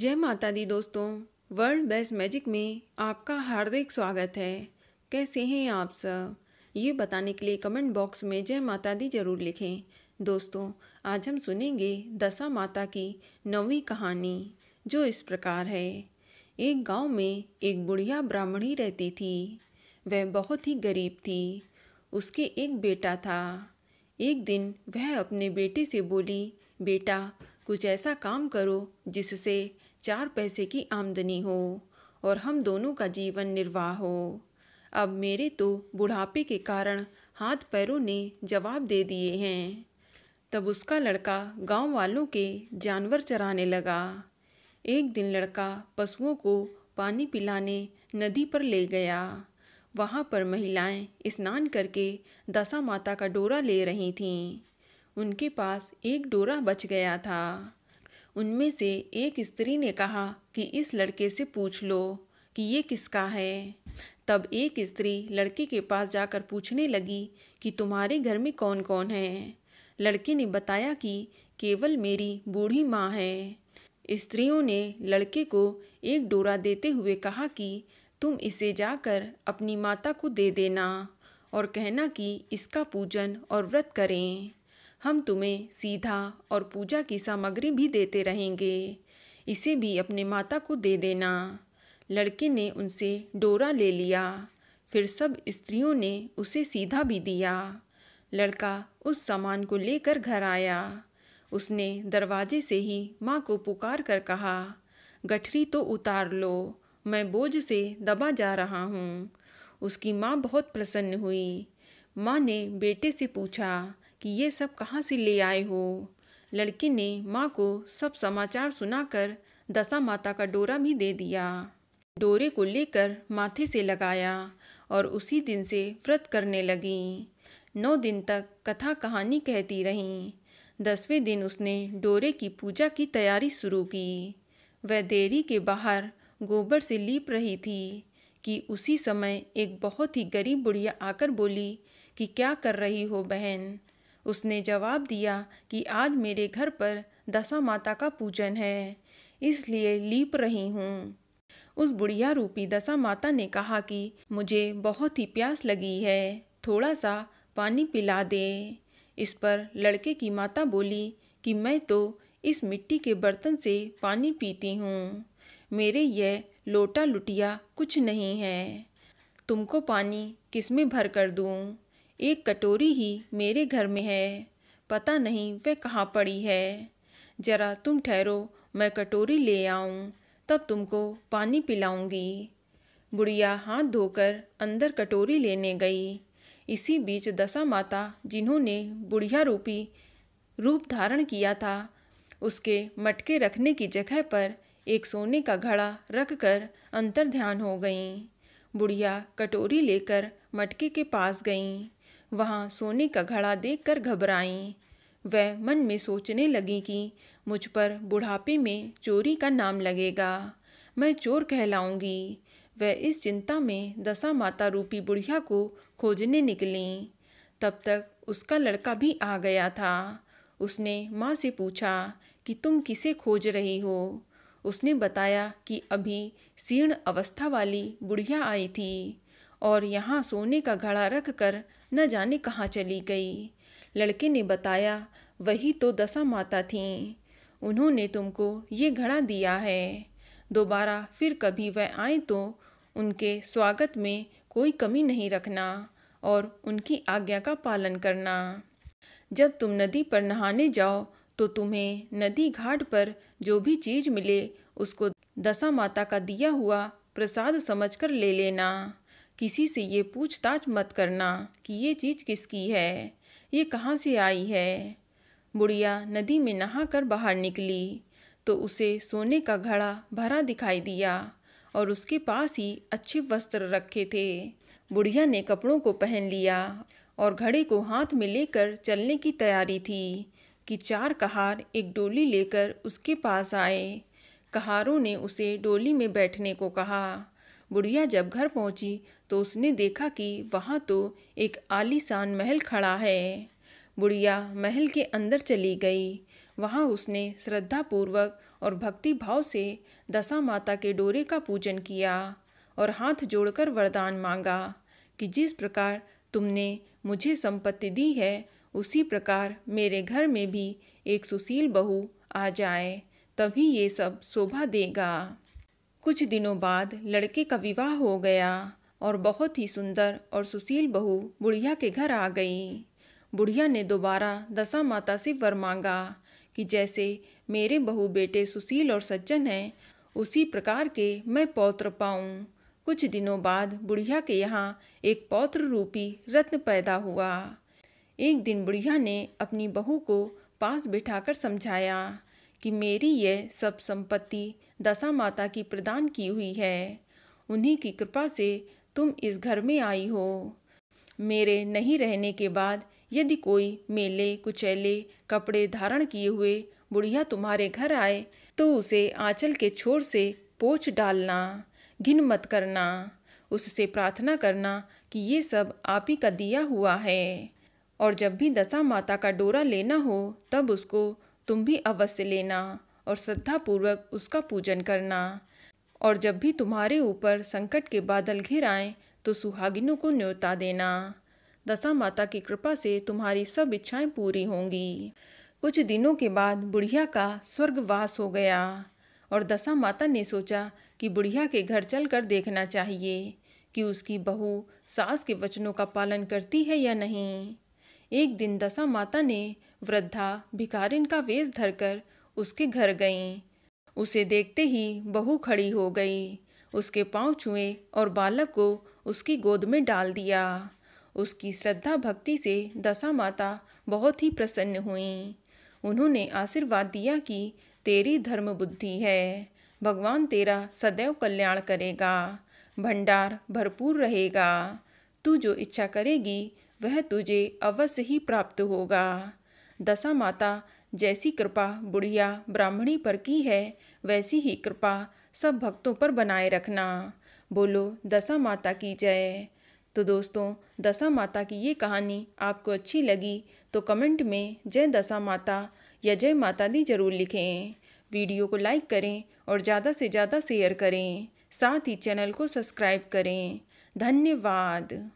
जय माता दी दोस्तों वर्ल्ड बेस्ट मैजिक में आपका हार्दिक स्वागत है कैसे हैं आप सब ये बताने के लिए कमेंट बॉक्स में जय माता दी जरूर लिखें दोस्तों आज हम सुनेंगे दशा माता की नवी कहानी जो इस प्रकार है एक गांव में एक बुढ़िया ब्राह्मणी रहती थी वह बहुत ही गरीब थी उसके एक बेटा था एक दिन वह अपने बेटे से बोली बेटा कुछ ऐसा काम करो जिससे चार पैसे की आमदनी हो और हम दोनों का जीवन निर्वाह हो अब मेरे तो बुढ़ापे के कारण हाथ पैरों ने जवाब दे दिए हैं तब उसका लड़का गांव वालों के जानवर चराने लगा एक दिन लड़का पशुओं को पानी पिलाने नदी पर ले गया वहाँ पर महिलाएं स्नान करके दशा माता का डोरा ले रही थीं उनके पास एक डोरा बच गया था उनमें से एक स्त्री ने कहा कि इस लड़के से पूछ लो कि ये किसका है तब एक स्त्री लड़के के पास जाकर पूछने लगी कि तुम्हारे घर में कौन कौन है लड़के ने बताया कि केवल मेरी बूढ़ी माँ है स्त्रियों ने लड़के को एक डोरा देते हुए कहा कि तुम इसे जाकर अपनी माता को दे देना और कहना कि इसका पूजन और व्रत करें हम तुम्हें सीधा और पूजा की सामग्री भी देते रहेंगे इसे भी अपने माता को दे देना लड़के ने उनसे डोरा ले लिया फिर सब स्त्रियों ने उसे सीधा भी दिया लड़का उस सामान को लेकर घर आया उसने दरवाजे से ही माँ को पुकार कर कहा गठरी तो उतार लो मैं बोझ से दबा जा रहा हूँ उसकी माँ बहुत प्रसन्न हुई माँ ने बेटे से पूछा कि ये सब कहाँ से ले आए हो लड़की ने माँ को सब समाचार सुनाकर दशा माता का डोरा भी दे दिया डोरे को लेकर माथे से लगाया और उसी दिन से व्रत करने लगी नौ दिन तक कथा कहानी कहती रहीं दसवें दिन उसने डोरे की पूजा की तैयारी शुरू की वह देरी के बाहर गोबर से लीप रही थी कि उसी समय एक बहुत ही गरीब बुढ़िया आकर बोली कि क्या कर रही हो बहन उसने जवाब दिया कि आज मेरे घर पर दशा माता का पूजन है इसलिए लीप रही हूँ उस बुढ़िया रूपी दशा माता ने कहा कि मुझे बहुत ही प्यास लगी है थोड़ा सा पानी पिला दे इस पर लड़के की माता बोली कि मैं तो इस मिट्टी के बर्तन से पानी पीती हूँ मेरे यह लोटा लुटिया कुछ नहीं है तुमको पानी किस में भर कर दूँ एक कटोरी ही मेरे घर में है पता नहीं वह कहाँ पड़ी है जरा तुम ठहरो मैं कटोरी ले आऊँ तब तुमको पानी पिलाऊंगी बुढ़िया हाथ धोकर अंदर कटोरी लेने गई इसी बीच दशा माता जिन्होंने बुढ़िया रूपी रूप धारण किया था उसके मटके रखने की जगह पर एक सोने का घड़ा रख कर अंतर ध्यान हो गईं बुढ़िया कटोरी लेकर मटके के पास गईं वहाँ सोने का घड़ा देख कर घबराईं वह मन में सोचने लगी कि मुझ पर बुढ़ापे में चोरी का नाम लगेगा मैं चोर कहलाऊंगी वह इस चिंता में दशा माता रूपी बुढ़िया को खोजने निकली तब तक उसका लड़का भी आ गया था उसने माँ से पूछा कि तुम किसे खोज रही हो उसने बताया कि अभी सीर्ण अवस्था वाली बुढ़िया आई थी और यहाँ सोने का घड़ा रख कर न जाने कहाँ चली गई लड़के ने बताया वही तो दशा माता थीं उन्होंने तुमको ये घड़ा दिया है दोबारा फिर कभी वह आए तो उनके स्वागत में कोई कमी नहीं रखना और उनकी आज्ञा का पालन करना जब तुम नदी पर नहाने जाओ तो तुम्हें नदी घाट पर जो भी चीज़ मिले उसको दशा माता का दिया हुआ प्रसाद समझकर ले लेना किसी से ये पूछताछ मत करना कि ये चीज़ किसकी है ये कहाँ से आई है बुढ़िया नदी में नहा कर बाहर निकली तो उसे सोने का घड़ा भरा दिखाई दिया और उसके पास ही अच्छे वस्त्र रखे थे बुढ़िया ने कपड़ों को पहन लिया और घड़े को हाथ में लेकर चलने की तैयारी थी कि चार कहार एक डोली लेकर उसके पास आए कहारों ने उसे डोली में बैठने को कहा बुढ़िया जब घर पहुंची तो उसने देखा कि वहाँ तो एक आलीशान महल खड़ा है बुढ़िया महल के अंदर चली गई वहाँ उसने श्रद्धापूर्वक और भक्ति भाव से दशा माता के डोरे का पूजन किया और हाथ जोड़कर वरदान मांगा कि जिस प्रकार तुमने मुझे संपत्ति दी है उसी प्रकार मेरे घर में भी एक सुशील बहू आ जाए तभी ये सब शोभा देगा कुछ दिनों बाद लड़के का विवाह हो गया और बहुत ही सुंदर और सुशील बहू बुढ़िया के घर आ गई बुढ़िया ने दोबारा दशा माता से वर मांगा कि जैसे मेरे बहू बेटे सुशील और सज्जन हैं उसी प्रकार के मैं पौत्र पाऊँ कुछ दिनों बाद बुढ़िया के यहाँ एक पौत्र रूपी रत्न पैदा हुआ एक दिन बुढ़िया ने अपनी बहू को पास बिठाकर समझाया कि मेरी यह सब संपत्ति दशा माता की प्रदान की हुई है उन्हीं की कृपा से तुम इस घर में आई हो मेरे नहीं रहने के बाद यदि कोई मेले कुचैले कपड़े धारण किए हुए बुढ़िया तुम्हारे घर आए तो उसे आंचल के छोर से पोछ डालना घिन मत करना उससे प्रार्थना करना कि ये सब आप ही का दिया हुआ है और जब भी दशा माता का डोरा लेना हो तब उसको तुम भी अवश्य लेना और श्रद्धापूर्वक उसका पूजन करना और जब भी तुम्हारे ऊपर संकट के बादल घिर आए तो सुहागिनों को न्योता देना दशा माता की कृपा से तुम्हारी सब इच्छाएं पूरी होंगी कुछ दिनों के बाद बुढ़िया का स्वर्गवास हो गया और दशा माता ने सोचा कि बुढ़िया के घर चलकर देखना चाहिए कि उसकी बहू सास के वचनों का पालन करती है या नहीं एक दिन दशा माता ने वृद्धा भिखारिन का वेश धरकर उसके घर गईं उसे देखते ही बहू खड़ी हो गई उसके पांव छुए और बालक को उसकी गोद में डाल दिया उसकी श्रद्धा भक्ति से दशा माता बहुत ही प्रसन्न हुई उन्होंने आशीर्वाद दिया कि तेरी धर्म बुद्धि है भगवान तेरा सदैव कल्याण करेगा भंडार भरपूर रहेगा तू जो इच्छा करेगी वह तुझे अवश्य ही प्राप्त होगा दशा माता जैसी कृपा बुढ़िया ब्राह्मणी पर की है वैसी ही कृपा सब भक्तों पर बनाए रखना बोलो दशा माता की जय तो दोस्तों दशा माता की ये कहानी आपको अच्छी लगी तो कमेंट में जय दशा माता या जय माता दी जरूर लिखें वीडियो को लाइक करें और ज़्यादा से ज़्यादा शेयर करें साथ ही चैनल को सब्सक्राइब करें धन्यवाद